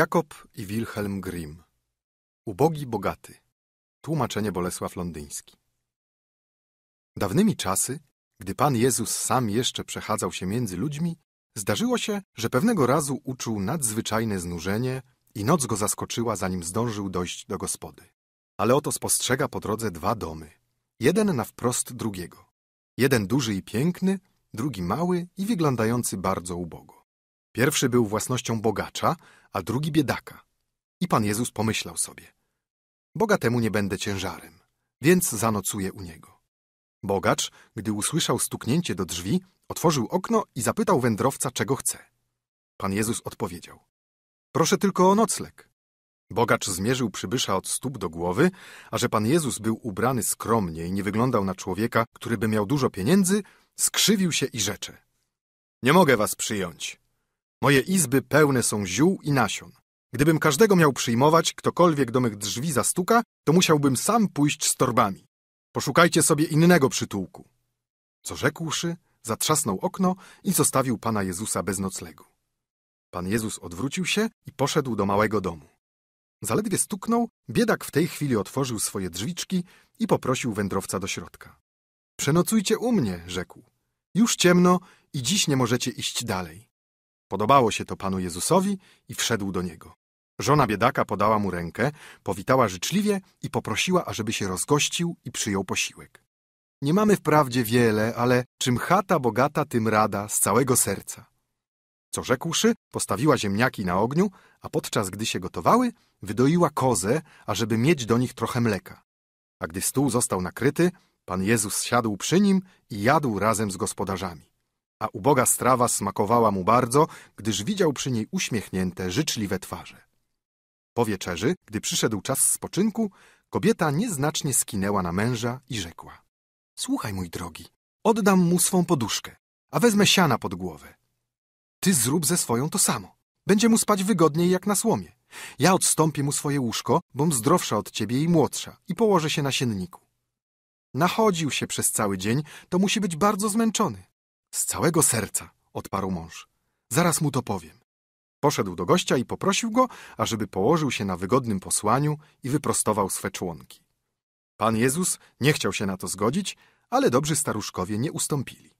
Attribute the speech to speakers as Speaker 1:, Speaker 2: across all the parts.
Speaker 1: Jakob i Wilhelm Grimm. Ubogi bogaty. Tłumaczenie Bolesław Londyński. Dawnymi czasy, gdy Pan Jezus sam jeszcze przechadzał się między ludźmi, zdarzyło się, że pewnego razu uczuł nadzwyczajne znużenie i noc go zaskoczyła, zanim zdążył dojść do gospody. Ale oto spostrzega po drodze dwa domy. Jeden na wprost drugiego. Jeden duży i piękny, drugi mały i wyglądający bardzo ubogo. Pierwszy był własnością bogacza, a drugi biedaka. I Pan Jezus pomyślał sobie: Bogatemu nie będę ciężarem, więc zanocuję u niego. Bogacz, gdy usłyszał stuknięcie do drzwi, otworzył okno i zapytał wędrowca, czego chce. Pan Jezus odpowiedział: Proszę tylko o nocleg. Bogacz zmierzył przybysza od stóp do głowy, a że pan Jezus był ubrany skromnie i nie wyglądał na człowieka, który by miał dużo pieniędzy, skrzywił się i rzecze: Nie mogę was przyjąć. Moje izby pełne są ziół i nasion. Gdybym każdego miał przyjmować, ktokolwiek do mych drzwi zastuka, to musiałbym sam pójść z torbami. Poszukajcie sobie innego przytułku. Co rzekłszy, zatrzasnął okno i zostawił Pana Jezusa bez noclegu. Pan Jezus odwrócił się i poszedł do małego domu. Zaledwie stuknął, biedak w tej chwili otworzył swoje drzwiczki i poprosił wędrowca do środka. Przenocujcie u mnie, rzekł. Już ciemno i dziś nie możecie iść dalej. Podobało się to Panu Jezusowi i wszedł do Niego. Żona biedaka podała mu rękę, powitała życzliwie i poprosiła, ażeby się rozgościł i przyjął posiłek. Nie mamy wprawdzie wiele, ale czym chata bogata, tym rada z całego serca. Co rzekłszy, postawiła ziemniaki na ogniu, a podczas gdy się gotowały, wydoiła kozę, ażeby mieć do nich trochę mleka. A gdy stół został nakryty, Pan Jezus siadł przy nim i jadł razem z gospodarzami a uboga strawa smakowała mu bardzo, gdyż widział przy niej uśmiechnięte, życzliwe twarze. Po wieczerzy, gdy przyszedł czas spoczynku, kobieta nieznacznie skinęła na męża i rzekła — Słuchaj, mój drogi, oddam mu swą poduszkę, a wezmę siana pod głowę. Ty zrób ze swoją to samo. Będzie mu spać wygodniej jak na słomie. Ja odstąpię mu swoje łóżko, bom zdrowsza od ciebie i młodsza i położę się na sienniku. Nachodził się przez cały dzień, to musi być bardzo zmęczony. Z całego serca, odparł mąż. Zaraz mu to powiem. Poszedł do gościa i poprosił go, ażeby położył się na wygodnym posłaniu i wyprostował swe członki. Pan Jezus nie chciał się na to zgodzić, ale dobrzy staruszkowie nie ustąpili.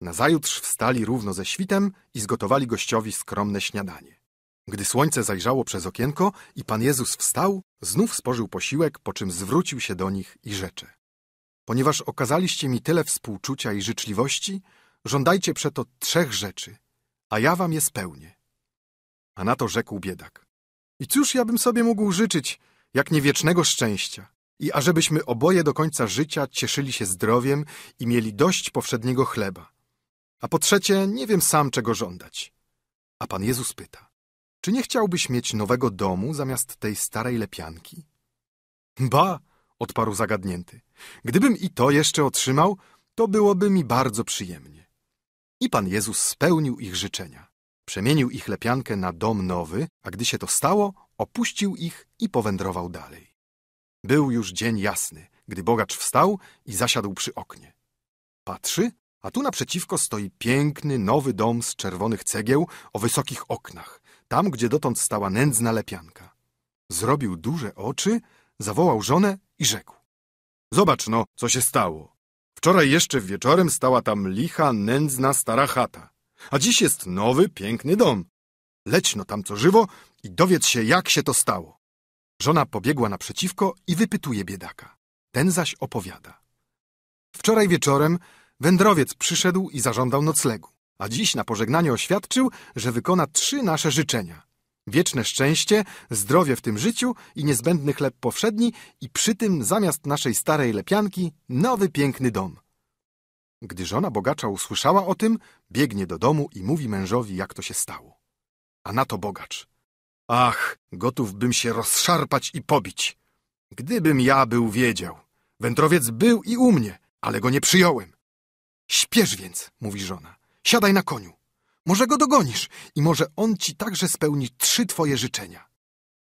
Speaker 1: Nazajutrz wstali równo ze świtem i zgotowali gościowi skromne śniadanie. Gdy słońce zajrzało przez okienko i Pan Jezus wstał, znów spożył posiłek, po czym zwrócił się do nich i rzecze. Ponieważ okazaliście mi tyle współczucia i życzliwości, Żądajcie przeto trzech rzeczy, a ja wam je spełnię. A na to rzekł biedak. I cóż ja bym sobie mógł życzyć, jak niewiecznego szczęścia? I ażebyśmy oboje do końca życia cieszyli się zdrowiem i mieli dość powszedniego chleba. A po trzecie, nie wiem sam, czego żądać. A Pan Jezus pyta, czy nie chciałbyś mieć nowego domu zamiast tej starej lepianki? Ba, odparł zagadnięty, gdybym i to jeszcze otrzymał, to byłoby mi bardzo przyjemnie. I Pan Jezus spełnił ich życzenia. Przemienił ich lepiankę na dom nowy, a gdy się to stało, opuścił ich i powędrował dalej. Był już dzień jasny, gdy bogacz wstał i zasiadł przy oknie. Patrzy, a tu naprzeciwko stoi piękny, nowy dom z czerwonych cegieł o wysokich oknach, tam, gdzie dotąd stała nędzna lepianka. Zrobił duże oczy, zawołał żonę i rzekł. Zobacz no, co się stało. Wczoraj jeszcze wieczorem stała tam licha, nędzna stara chata, a dziś jest nowy, piękny dom. Leć no tam co żywo i dowiedz się, jak się to stało. Żona pobiegła naprzeciwko i wypytuje biedaka. Ten zaś opowiada. Wczoraj wieczorem wędrowiec przyszedł i zażądał noclegu, a dziś na pożegnanie oświadczył, że wykona trzy nasze życzenia wieczne szczęście, zdrowie w tym życiu i niezbędny chleb powszedni i przy tym zamiast naszej starej lepianki nowy piękny dom. Gdy żona bogacza usłyszała o tym, biegnie do domu i mówi mężowi, jak to się stało. A na to bogacz. Ach, gotów bym się rozszarpać i pobić. Gdybym ja był wiedział. Wędrowiec był i u mnie, ale go nie przyjąłem. Śpiesz więc, mówi żona. Siadaj na koniu. Może go dogonisz i może on ci także spełni trzy twoje życzenia.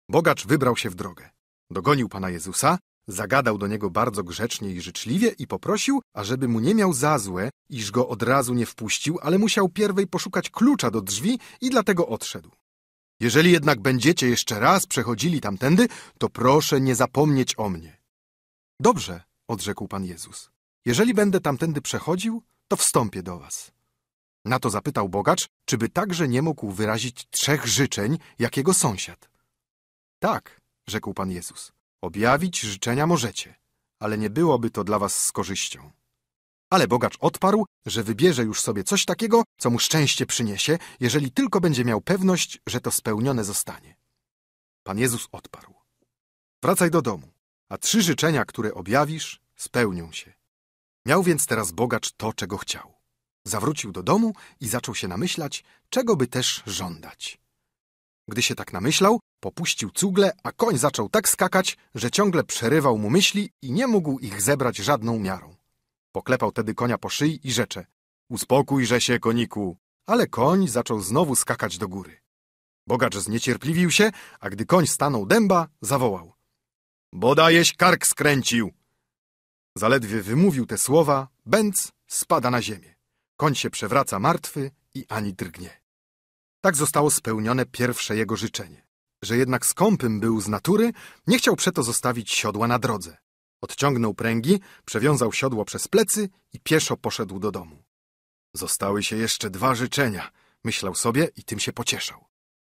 Speaker 1: Bogacz wybrał się w drogę. Dogonił Pana Jezusa, zagadał do niego bardzo grzecznie i życzliwie i poprosił, ażeby mu nie miał za złe, iż go od razu nie wpuścił, ale musiał pierwej poszukać klucza do drzwi i dlatego odszedł. Jeżeli jednak będziecie jeszcze raz przechodzili tamtędy, to proszę nie zapomnieć o mnie. Dobrze, odrzekł Pan Jezus. Jeżeli będę tamtędy przechodził, to wstąpię do was. Na to zapytał bogacz, czyby także nie mógł wyrazić trzech życzeń, jak jego sąsiad. Tak, rzekł Pan Jezus, objawić życzenia możecie, ale nie byłoby to dla was z korzyścią. Ale bogacz odparł, że wybierze już sobie coś takiego, co mu szczęście przyniesie, jeżeli tylko będzie miał pewność, że to spełnione zostanie. Pan Jezus odparł. Wracaj do domu, a trzy życzenia, które objawisz, spełnią się. Miał więc teraz bogacz to, czego chciał. Zawrócił do domu i zaczął się namyślać, czego by też żądać. Gdy się tak namyślał, popuścił cugle, a koń zaczął tak skakać, że ciągle przerywał mu myśli i nie mógł ich zebrać żadną miarą. Poklepał tedy konia po szyi i rzecze – że się, koniku! Ale koń zaczął znowu skakać do góry. Bogacz zniecierpliwił się, a gdy koń stanął dęba, zawołał – bodajeś kark skręcił! Zaledwie wymówił te słowa, bęc spada na ziemię. Koń się przewraca martwy i ani drgnie. Tak zostało spełnione pierwsze jego życzenie. Że jednak skąpym był z natury, nie chciał przeto zostawić siodła na drodze. Odciągnął pręgi, przewiązał siodło przez plecy i pieszo poszedł do domu. Zostały się jeszcze dwa życzenia, myślał sobie i tym się pocieszał.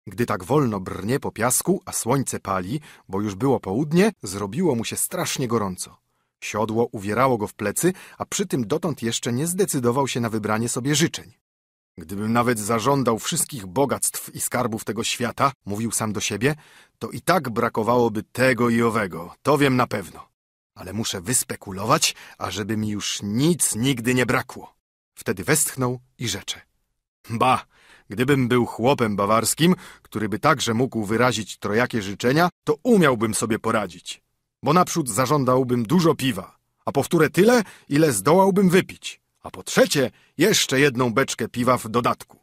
Speaker 1: Gdy tak wolno brnie po piasku, a słońce pali, bo już było południe, zrobiło mu się strasznie gorąco. Siodło uwierało go w plecy, a przy tym dotąd jeszcze nie zdecydował się na wybranie sobie życzeń. Gdybym nawet zażądał wszystkich bogactw i skarbów tego świata, mówił sam do siebie, to i tak brakowałoby tego i owego, to wiem na pewno. Ale muszę wyspekulować, ażeby mi już nic nigdy nie brakło. Wtedy westchnął i rzecze. Ba, gdybym był chłopem bawarskim, który by także mógł wyrazić trojakie życzenia, to umiałbym sobie poradzić bo naprzód zażądałbym dużo piwa, a powtórę tyle, ile zdołałbym wypić, a po trzecie jeszcze jedną beczkę piwa w dodatku.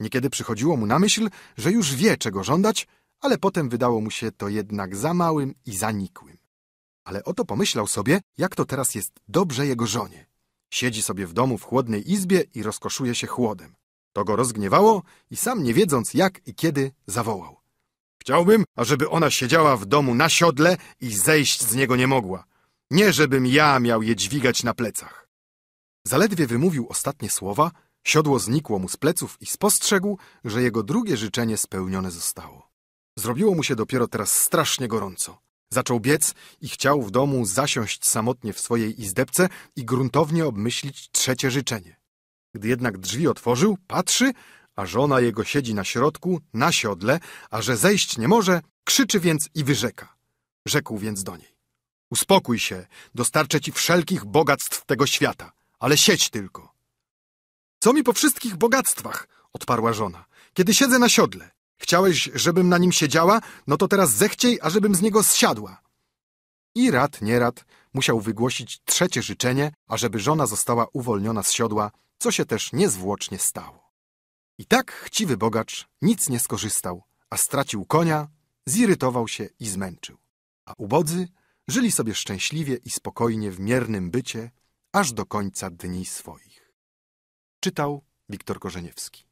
Speaker 1: Niekiedy przychodziło mu na myśl, że już wie, czego żądać, ale potem wydało mu się to jednak za małym i zanikłym. Ale oto pomyślał sobie, jak to teraz jest dobrze jego żonie. Siedzi sobie w domu w chłodnej izbie i rozkoszuje się chłodem. To go rozgniewało i sam nie wiedząc jak i kiedy zawołał. Chciałbym, ażeby ona siedziała w domu na siodle i zejść z niego nie mogła. Nie, żebym ja miał je dźwigać na plecach. Zaledwie wymówił ostatnie słowa, siodło znikło mu z pleców i spostrzegł, że jego drugie życzenie spełnione zostało. Zrobiło mu się dopiero teraz strasznie gorąco. Zaczął biec i chciał w domu zasiąść samotnie w swojej izdebce i gruntownie obmyślić trzecie życzenie. Gdy jednak drzwi otworzył, patrzy, a żona jego siedzi na środku, na siodle, a że zejść nie może, krzyczy więc i wyrzeka. Rzekł więc do niej. Uspokój się, dostarczę ci wszelkich bogactw tego świata, ale siedź tylko. Co mi po wszystkich bogactwach? odparła żona. Kiedy siedzę na siodle. Chciałeś, żebym na nim siedziała, no to teraz zechciej, ażebym z niego zsiadła. I rad, nie rad, musiał wygłosić trzecie życzenie, ażeby żona została uwolniona z siodła, co się też niezwłocznie stało. I tak chciwy bogacz nic nie skorzystał, a stracił konia, zirytował się i zmęczył. A ubodzy żyli sobie szczęśliwie i spokojnie w miernym bycie aż do końca dni swoich. Czytał Wiktor Korzeniewski.